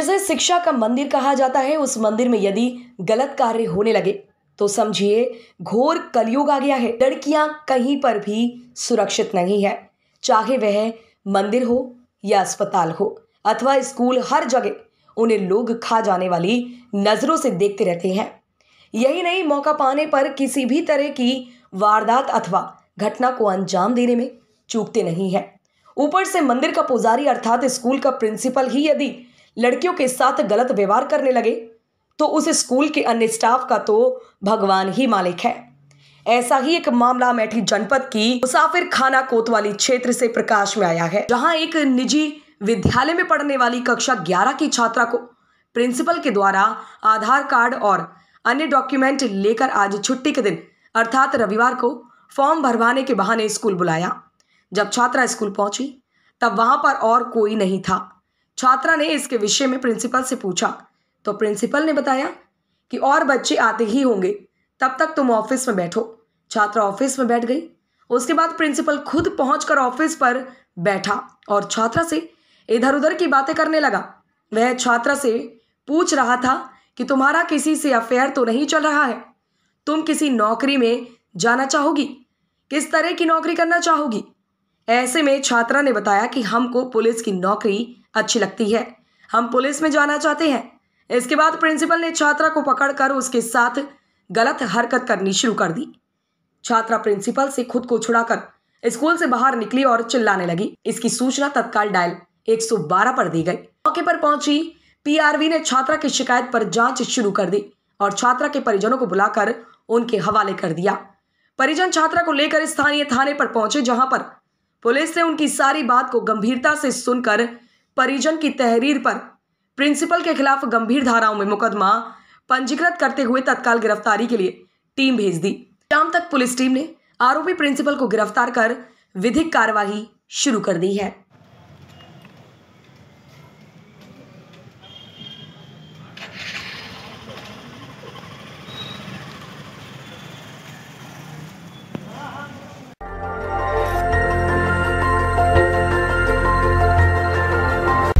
जिसे शिक्षा का मंदिर कहा जाता है उस मंदिर में यदि गलत कार्य होने लगे तो समझिए घोर कलयुग आ गया है लड़कियां कहीं पर भी सुरक्षित नहीं है चाहे वह मंदिर हो या अस्पताल हो अथवा स्कूल हर जगह उन्हें लोग खा जाने वाली नज़रों से देखते रहते हैं यही नहीं मौका पाने पर किसी भी तरह की वारदात अथवा घटना को अंजाम देने में चूकते नहीं है ऊपर से मंदिर का पुजारी अर्थात स्कूल का प्रिंसिपल ही यदि लड़कियों के साथ गलत व्यवहार करने लगे तो उस स्कूल के अन्य स्टाफ का तो भगवान ही मालिक है ऐसा ही एक मामला मैठी जनपद की मुसाफिर खाना कोतवाली क्षेत्र से प्रकाश में आया है जहां एक निजी विद्यालय में पढ़ने वाली कक्षा ग्यारह की छात्रा को प्रिंसिपल के द्वारा आधार कार्ड और अन्य डॉक्यूमेंट लेकर आज छुट्टी के दिन अर्थात रविवार को फॉर्म भरवाने के बहाने स्कूल बुलाया जब छात्रा स्कूल पहुंची तब वहां पर और कोई नहीं था छात्रा ने इसके विषय में प्रिंसिपल से पूछा तो प्रिंसिपल ने बताया कि और बच्चे आते ही होंगे तब तक तुम ऑफिस में बैठो छात्रा ऑफिस में बैठ गई उसके बाद प्रिंसिपल खुद पहुंचकर ऑफिस पर बैठा और छात्रा से इधर उधर की बातें करने लगा वह छात्रा से पूछ रहा था कि तुम्हारा किसी से अफेयर तो नहीं चल रहा है तुम किसी नौकरी में जाना चाहोगी किस तरह की नौकरी करना चाहोगी ऐसे में छात्रा ने बताया कि हमको पुलिस की नौकरी अच्छी लगती है हम पुलिस में जाना चाहते हैं इसके बाद प्रिंसिपल ने छात्रा को पकड़कर उसके साथ गलत हरकत करनी शुरू कर दी छात्रा प्रिंसिपल से खुद को छुड़ाकर स्कूल से बाहर निकली और चिल्लाने लगी इसकी सूचना तत्काल डायल 112 पर दी गई मौके पर पहुंची पीआरवी ने छात्रा की शिकायत पर जांच शुरू कर दी और छात्रा के परिजनों को बुलाकर उनके हवाले कर दिया परिजन छात्रा को लेकर स्थानीय थाने पर पहुंचे जहां पर पुलिस ने उनकी सारी बात को गंभीरता से सुनकर परिजन की तहरीर पर प्रिंसिपल के खिलाफ गंभीर धाराओं में मुकदमा पंजीकृत करते हुए तत्काल गिरफ्तारी के लिए टीम भेज दी शाम तक पुलिस टीम ने आरोपी प्रिंसिपल को गिरफ्तार कर विधिक कार्यवाही शुरू कर दी है